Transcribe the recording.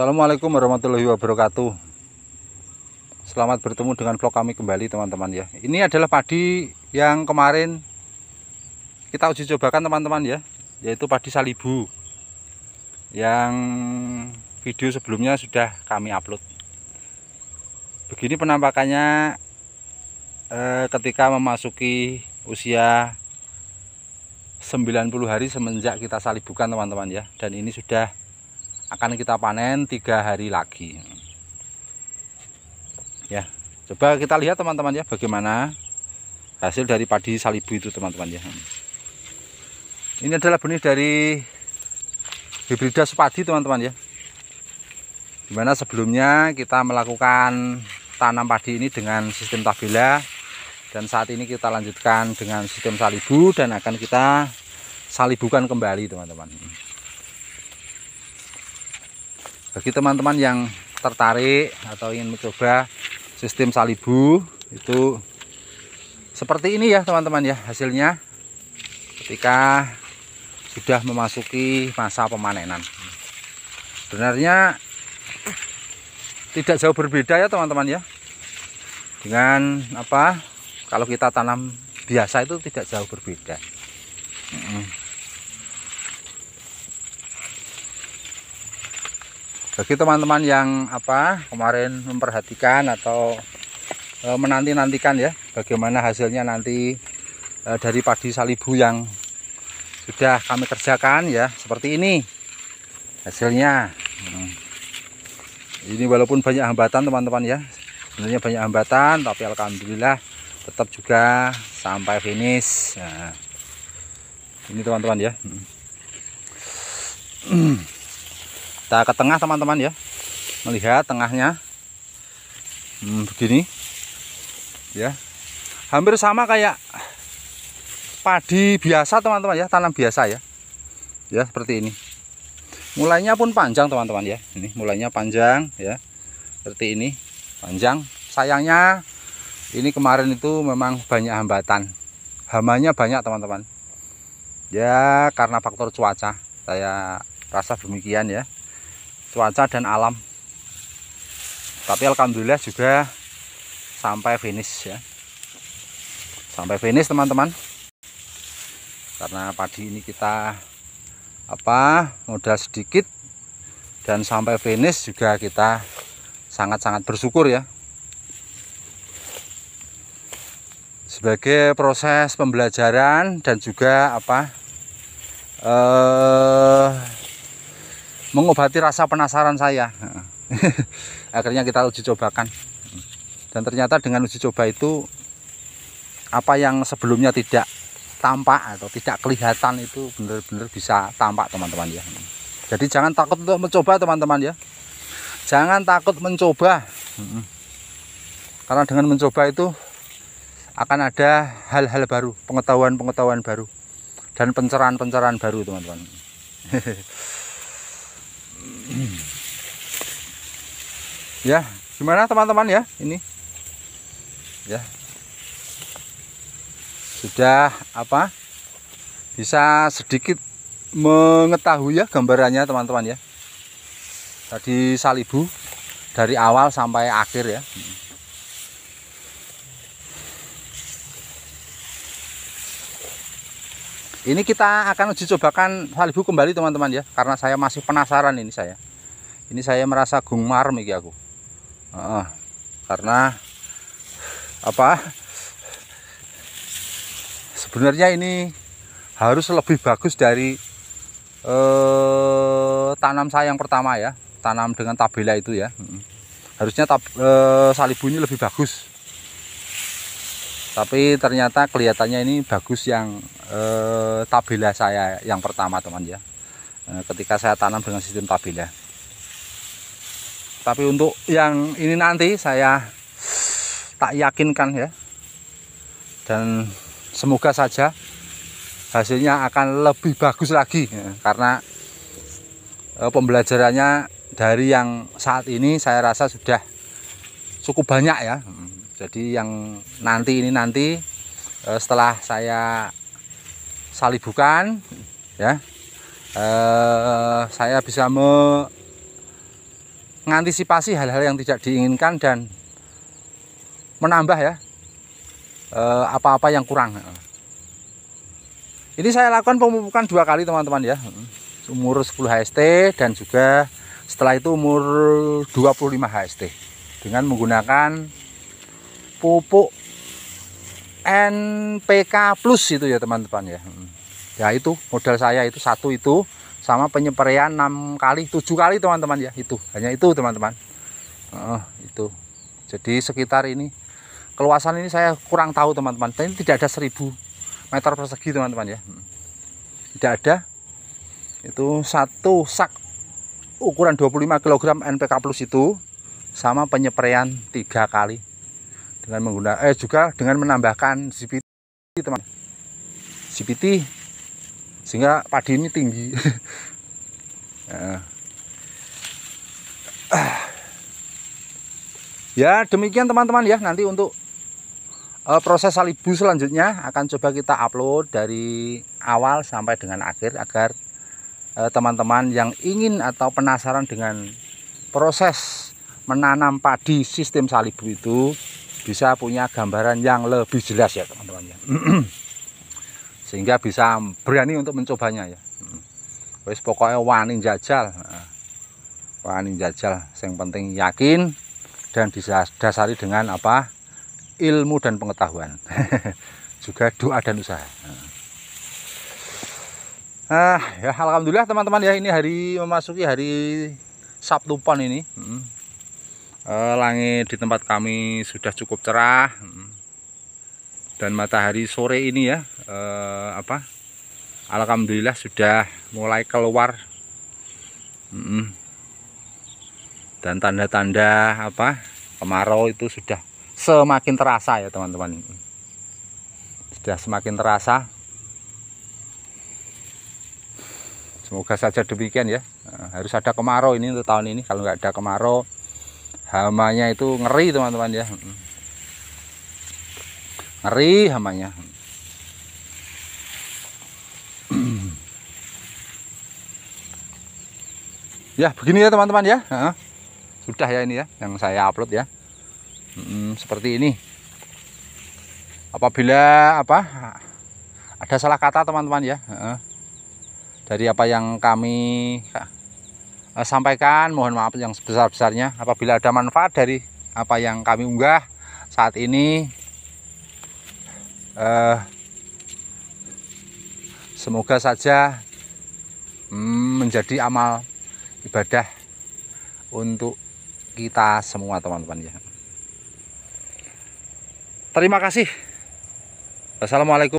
Assalamualaikum warahmatullahi wabarakatuh Selamat bertemu dengan vlog kami kembali teman-teman ya Ini adalah padi yang kemarin Kita uji cobakan teman-teman ya Yaitu padi salibu Yang video sebelumnya sudah kami upload Begini penampakannya eh, Ketika memasuki usia 90 hari semenjak kita salibukan teman-teman ya Dan ini sudah akan kita panen tiga hari lagi ya coba kita lihat teman-teman ya bagaimana hasil dari padi salibu itu teman-teman ya ini adalah benih dari hibrida sepadi teman-teman ya dimana sebelumnya kita melakukan tanam padi ini dengan sistem tabela dan saat ini kita lanjutkan dengan sistem salibu dan akan kita salibukan kembali teman-teman bagi teman-teman yang tertarik atau ingin mencoba sistem salibu itu seperti ini ya teman-teman ya hasilnya ketika sudah memasuki masa pemanenan sebenarnya tidak jauh berbeda ya teman-teman ya dengan apa kalau kita tanam biasa itu tidak jauh berbeda bagi teman-teman yang apa kemarin memperhatikan atau e, menanti-nantikan ya bagaimana hasilnya nanti e, dari padi salibu yang sudah kami kerjakan ya seperti ini hasilnya hmm. ini walaupun banyak hambatan teman-teman ya sebenarnya banyak hambatan tapi Alhamdulillah tetap juga sampai finish nah, ini teman-teman ya hmm. kita ke tengah teman-teman ya melihat tengahnya hmm, begini ya hampir sama kayak padi biasa teman-teman ya tanam biasa ya ya seperti ini mulainya pun panjang teman-teman ya ini mulainya panjang ya seperti ini panjang sayangnya ini kemarin itu memang banyak hambatan hamanya banyak teman-teman ya karena faktor cuaca saya rasa demikian ya cuaca dan alam tapi alhamdulillah juga sampai finish ya sampai finish teman-teman karena padi ini kita apa modal sedikit dan sampai finish juga kita sangat-sangat bersyukur ya sebagai proses pembelajaran dan juga apa eh mengobati rasa penasaran saya akhirnya kita uji cobakan dan ternyata dengan uji coba itu apa yang sebelumnya tidak tampak atau tidak kelihatan itu benar-benar bisa tampak teman-teman ya jadi jangan takut untuk mencoba teman-teman ya jangan takut mencoba karena dengan mencoba itu akan ada hal-hal baru pengetahuan-pengetahuan baru dan pencerahan-pencerahan baru teman-teman ya gimana teman-teman ya ini ya sudah apa bisa sedikit mengetahui ya gambarannya teman-teman ya tadi salibu dari awal sampai akhir ya ini kita akan uji cobakan salibu kembali teman-teman ya karena saya masih penasaran ini saya ini saya merasa gumar iki aku uh, karena apa sebenarnya ini harus lebih bagus dari eh, tanam saya yang pertama ya tanam dengan tabela itu ya harusnya tab, eh, salibu ini lebih bagus tapi ternyata kelihatannya ini bagus yang eh, tabela saya yang pertama teman ya eh, ketika saya tanam dengan sistem tabela tapi untuk yang ini nanti saya tak yakinkan ya dan semoga saja hasilnya akan lebih bagus lagi ya. karena eh, pembelajarannya dari yang saat ini saya rasa sudah cukup banyak ya jadi yang nanti ini nanti eh, setelah saya salibukan ya e, saya bisa me mengantisipasi hal-hal yang tidak diinginkan dan menambah ya eh, apa-apa yang kurang. Ini saya lakukan pemupukan dua kali teman-teman ya. Umur 10 HST dan juga setelah itu umur 25 HST dengan menggunakan pupuk NPK plus itu ya teman-teman ya. Ya itu modal saya itu satu itu sama penyemprotan 6 kali 7 kali teman-teman ya itu hanya itu teman-teman uh, itu jadi sekitar ini keluasan ini saya kurang tahu teman-teman ini tidak ada 1000 meter persegi teman-teman ya hmm. tidak ada itu satu sak ukuran 25 kg NPK plus itu sama penyemprotan tiga kali dengan menggunakan eh juga dengan menambahkan CPT teman CPT sehingga padi ini tinggi ya. ya demikian teman-teman ya nanti untuk uh, proses salibu selanjutnya akan coba kita upload dari awal sampai dengan akhir agar eh, teman-teman yang ingin atau penasaran dengan proses menanam padi sistem salibu itu bisa punya gambaran yang lebih jelas ya teman-teman ya. -teman. sehingga bisa berani untuk mencobanya ya hmm. wes pokoknya wani jajal wani jajal yang penting yakin dan didasari dengan apa ilmu dan pengetahuan juga doa dan usaha nah ya alhamdulillah teman-teman ya ini hari memasuki hari Sabtu Pon ini hmm. eh, langit di tempat kami sudah cukup cerah hmm. dan matahari sore ini ya eh, apa Alhamdulillah sudah mulai keluar dan tanda-tanda apa kemarau itu sudah semakin terasa ya teman-teman sudah semakin terasa semoga saja demikian ya eh, harus ada kemarau ini untuk tahun ini kalau nggak ada kemarau hamanya itu ngeri teman-teman ya ngeri hamanya ya begini ya teman-teman ya nah, sudah ya ini ya yang saya upload ya hmm, seperti ini apabila apa ada salah kata teman-teman ya nah, dari apa yang kami eh, sampaikan mohon maaf yang sebesar-besarnya apabila ada manfaat dari apa yang kami unggah saat ini eh, semoga saja mm, menjadi amal ibadah untuk kita semua teman-teman ya. Terima kasih. Assalamualaikum